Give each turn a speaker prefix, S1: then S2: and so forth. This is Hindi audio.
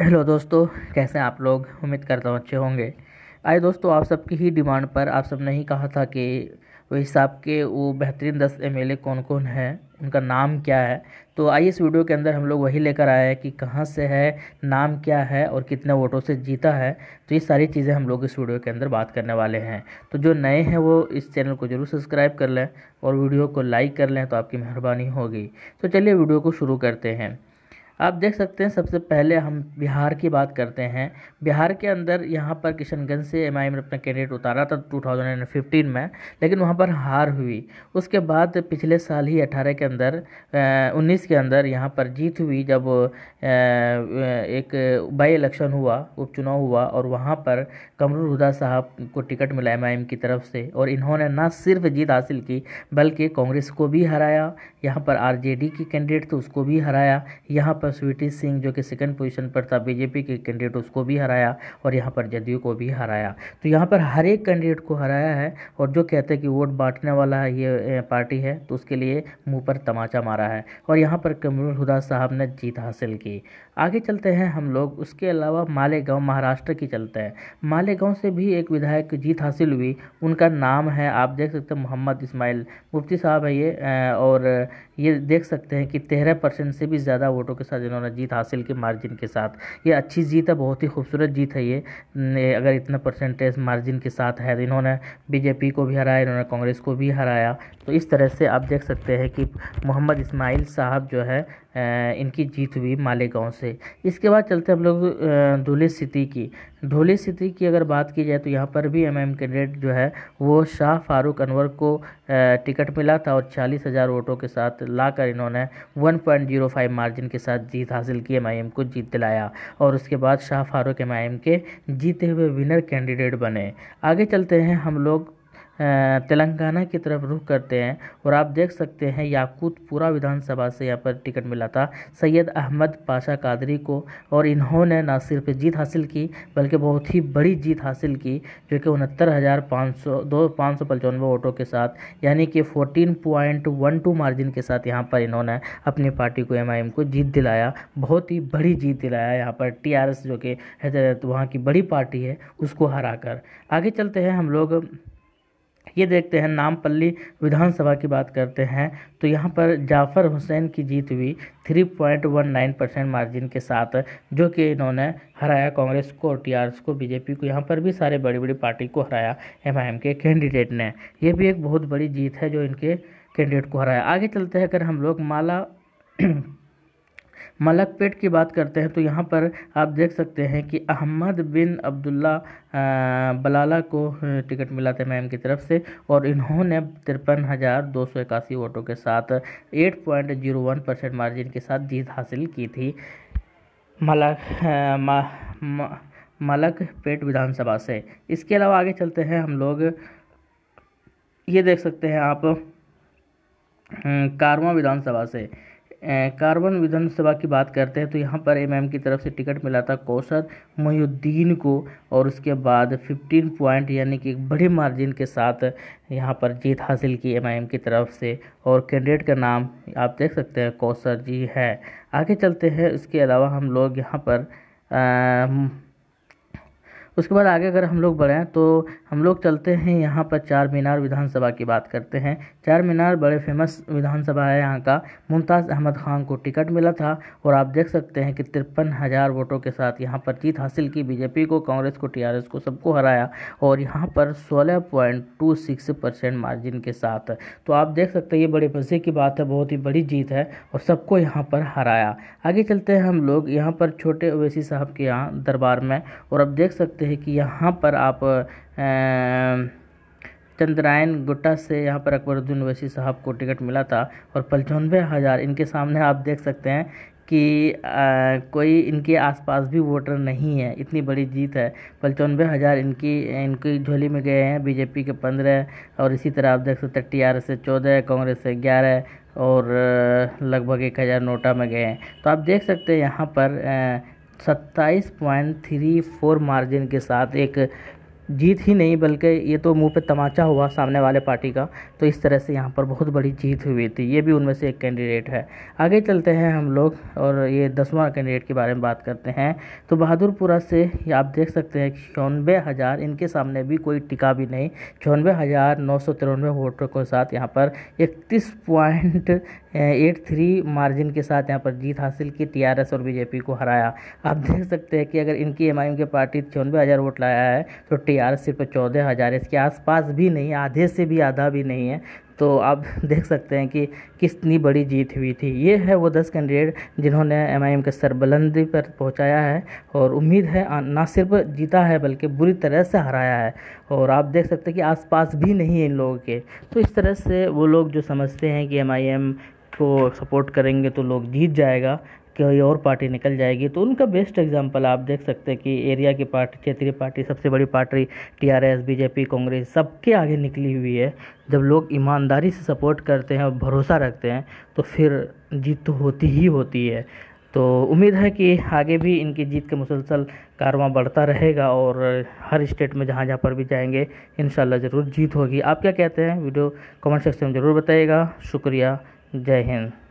S1: हेलो दोस्तों कैसे हैं आप लोग उम्मीद करता हूँ अच्छे होंगे आए दोस्तों आप सबकी ही डिमांड पर आप सब ने ही कहा था कि वो हिसाब के वो बेहतरीन दस एम कौन कौन हैं उनका नाम क्या है तो आइए इस वीडियो के अंदर हम लोग वही लेकर आए हैं कि कहाँ से है नाम क्या है और कितने वोटों से जीता है तो ये सारी चीज़ें हम लोग इस वीडियो के अंदर बात करने वाले हैं तो जो नए हैं वो इस चैनल को जरूर सब्सक्राइब कर लें और वीडियो को लाइक कर लें तो आपकी मेहरबानी होगी तो चलिए वीडियो को शुरू करते हैं आप देख सकते हैं सबसे पहले हम बिहार की बात करते हैं बिहार के अंदर यहाँ पर किशनगंज से एम में अपना कैंडिडेट उतारा था 2015 में लेकिन वहाँ पर हार हुई उसके बाद पिछले साल ही 18 के अंदर उन्नीस के अंदर यहाँ पर जीत हुई जब एक बाई इलेक्शन हुआ उपचुनाव हुआ और वहाँ पर कमरुल हुदा साहब को टिकट मिला एम की तरफ से और इन्होंने ना सिर्फ जीत हासिल की बल्कि कांग्रेस को भी हराया यहाँ पर आरजेडी की कैंडिडेट थे तो उसको भी हराया यहाँ पर स्वीटी सिंह जो कि सेकंड पोजीशन पर था बीजेपी के कैंडिडेट उसको भी हराया और यहाँ पर जदयू को भी हराया तो यहाँ पर हर एक कैंडिडेट को हराया है और जो कहते हैं कि वोट बांटने वाला है ये पार्टी है तो उसके लिए मुँह पर तमाचा मारा है और यहाँ पर कमरुल हुदा साहब ने जीत हासिल की आगे चलते हैं हम लोग उसके अलावा मालेगाँव महाराष्ट्र की चलते हैं मालेगाँव से भी एक विधायक जीत हासिल हुई उनका नाम है आप देख सकते हैं मोहम्मद इस्माइल मुफ्ती साहब है ये और ये देख सकते हैं कि तेरह परसेंट से भी ज़्यादा वोटों के साथ इन्होंने जीत हासिल की मार्जिन के साथ ये अच्छी जीत है बहुत ही खूबसूरत जीत है ये अगर इतना परसेंटेज मार्जिन के साथ है तो इन्होंने बीजेपी को भी हराया इन्होंने कांग्रेस को भी हराया तो इस तरह से आप देख सकते हैं कि मोहम्मद इस्माइल साहब जो है इनकी जीत हुई मालेगांव से इसके बाद चलते हम लोग धूले सिटी की धूले सिटी की अगर बात की जाए तो यहाँ पर भी एम एम कैंडिडेट जो है वो शाह फारूक अनवर को टिकट मिला था और चालीस हज़ार वोटों के साथ लाकर इन्होंने one point zero five margin के साथ जीत हासिल की एम आई एम को जीत दिलाया और उसके बाद Shah Farooq M I M के जीते हुए विनर कैंडिडेट बने आगे चलते हैं हम लोग तेलंगाना की तरफ रुख करते हैं और आप देख सकते हैं याकूतपुरा विधानसभा से यहाँ पर टिकट मिला था सैयद अहमद पाशा कादरी को और इन्होंने ना सिर्फ जीत हासिल की बल्कि बहुत ही बड़ी जीत हासिल की जो कि उनहत्तर हज़ार पाँच सौ दो पाँच सौ पचानवे वोटों के साथ यानी कि fourteen point one two margin के साथ यहाँ पर इन्होंने अपनी पार्टी को एम को जीत दिलाया बहुत ही बड़ी जीत दिलाया यहाँ पर टी जो कि वहाँ की बड़ी पार्टी है उसको कर आगे चलते हैं हम लोग ये देखते हैं नामपल्ली विधानसभा की बात करते हैं तो यहाँ पर जाफ़र हुसैन की जीत हुई 3.19 परसेंट मार्जिन के साथ जो कि इन्होंने हराया कांग्रेस को टीआरएस को बीजेपी को यहाँ पर भी सारे बड़ी बड़ी पार्टी को हराया एमआईएम के कैंडिडेट ने यह भी एक बहुत बड़ी जीत है जो इनके कैंडिडेट को हराया आगे चलते हैं अगर हम लोग माला मलकपेट की बात करते हैं तो यहाँ पर आप देख सकते हैं कि अहमद बिन अब्दुल्ला बलाला को टिकट मिला था मैम की तरफ से और इन्होंने तिरपन हज़ार दो सौ इक्यासी वोटों के साथ eight point zero one percent margin के साथ जीत हासिल की थी मलक म, मलकपेट विधानसभा से इसके अलावा आगे चलते हैं हम लोग ये देख सकते हैं आप कारवा विधानसभा से कार्बन विधानसभा की बात करते हैं तो यहाँ पर एमएम की तरफ से टिकट मिला था कौशल मोहुद्दीन को और उसके बाद 15 पॉइंट यानी कि एक बड़े मार्जिन के साथ यहाँ पर जीत हासिल की एमएम की तरफ से और कैंडिडेट का नाम आप देख सकते हैं कौशल जी है आगे चलते हैं इसके अलावा हम लोग यहाँ पर आ, उसके बाद आगे अगर हम लोग बढ़ें तो हम लोग चलते हैं यहाँ पर चार मीनार विधानसभा की बात करते हैं चार मीनार बड़े फेमस विधानसभा है यहाँ का मुमताज़ अहमद खान को टिकट मिला था और आप देख सकते हैं कि तिरपन हज़ार वोटों के साथ यहाँ पर जीत हासिल की बीजेपी को कांग्रेस को टी को सबको हराया और यहाँ पर सोलह point two six percent margin के साथ तो आप देख सकते हैं ये बड़े मज़े की बात है बहुत ही बड़ी जीत है और सबको यहाँ पर हराया आगे चलते हैं हम लोग यहाँ पर छोटे ओवैसी साहब के यहाँ दरबार में और अब देख सकते सकते हैं कि यहाँ पर आप अं, चंद्रायन गुट्टा से यहाँ पर अकबरुद्दीन वैसी साहब को टिकट मिला था और पचानवे हज़ार इनके सामने आप देख सकते हैं कि आ, कोई इनके आसपास भी वोटर नहीं है इतनी बड़ी जीत है पचानवे हज़ार इनकी इनकी झोली में गए हैं बीजेपी के पंद्रह और इसी तरह आप देख सकते हैं टी आर एस से चौदह कांग्रेस से ग्यारह और लगभग एक हज़ार नोटा में गए हैं तो आप देख सकते हैं यहाँ पर आ, सत्ताईस पॉइंट थ्री फोर मार्जिन के साथ एक जीत ही नहीं बल्कि ये तो मुंह पे तमाचा हुआ सामने वाले पार्टी का तो इस तरह से यहाँ पर बहुत बड़ी जीत हुई थी ये भी उनमें से एक कैंडिडेट है आगे चलते हैं हम लोग और ये दसवां कैंडिडेट के बारे में बात करते हैं तो बहादुरपुरा से आप देख सकते हैं छियानवे हज़ार इनके सामने भी कोई टिका भी नहीं छियानवे हज़ार नौ सौ तिरानवे वोटों के साथ यहाँ पर इकतीस पॉइंट एट थ्री मार्जिन के साथ यहाँ पर जीत हासिल की टीआरएस और बीजेपी को हराया आप देख सकते हैं कि अगर इनकी एम आई पार्टी छियानवे हज़ार वोट लाया है तो टी आर सिर्फ चौदह हज़ार इसके आसपास भी नहीं आधे से भी आधा भी नहीं है तो आप देख सकते हैं कि कितनी बड़ी जीत हुई थी ये है वो दस कैंडिडेट जिन्होंने एम आई एम के सरबलंदी पर पहुंचाया है और उम्मीद है ना सिर्फ जीता है बल्कि बुरी तरह से हराया है और आप देख सकते हैं कि आसपास भी नहीं है इन लोगों के तो इस तरह से वो लोग जो समझते हैं कि एम आई एम को सपोर्ट करेंगे तो लोग जीत जाएगा कोई और पार्टी निकल जाएगी तो उनका बेस्ट एग्जाम्पल आप देख सकते हैं कि एरिया की पार्टी क्षेत्रीय पार्टी सबसे बड़ी पार्टी टीआरएस बीजेपी कांग्रेस सबके आगे निकली हुई है जब लोग ईमानदारी से सपोर्ट करते हैं और भरोसा रखते हैं तो फिर जीत तो होती ही होती है तो उम्मीद है कि आगे भी इनकी जीत का मुसलसल कारवा बढ़ता रहेगा और हर स्टेट में जहाँ जहाँ पर भी जाएंगे इन ज़रूर जीत होगी आप क्या कहते हैं वीडियो कमेंट सेक्शन में ज़रूर बताइएगा शुक्रिया जय हिंद